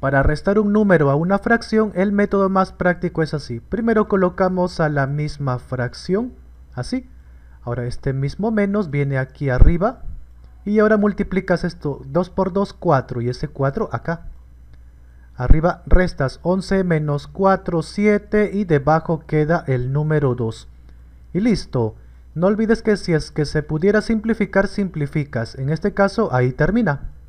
Para restar un número a una fracción, el método más práctico es así. Primero colocamos a la misma fracción, así. Ahora este mismo menos viene aquí arriba. Y ahora multiplicas esto 2 por 2, 4. Y ese 4 acá. Arriba restas 11 menos 4, 7. Y debajo queda el número 2. Y listo. No olvides que si es que se pudiera simplificar, simplificas. En este caso, ahí termina.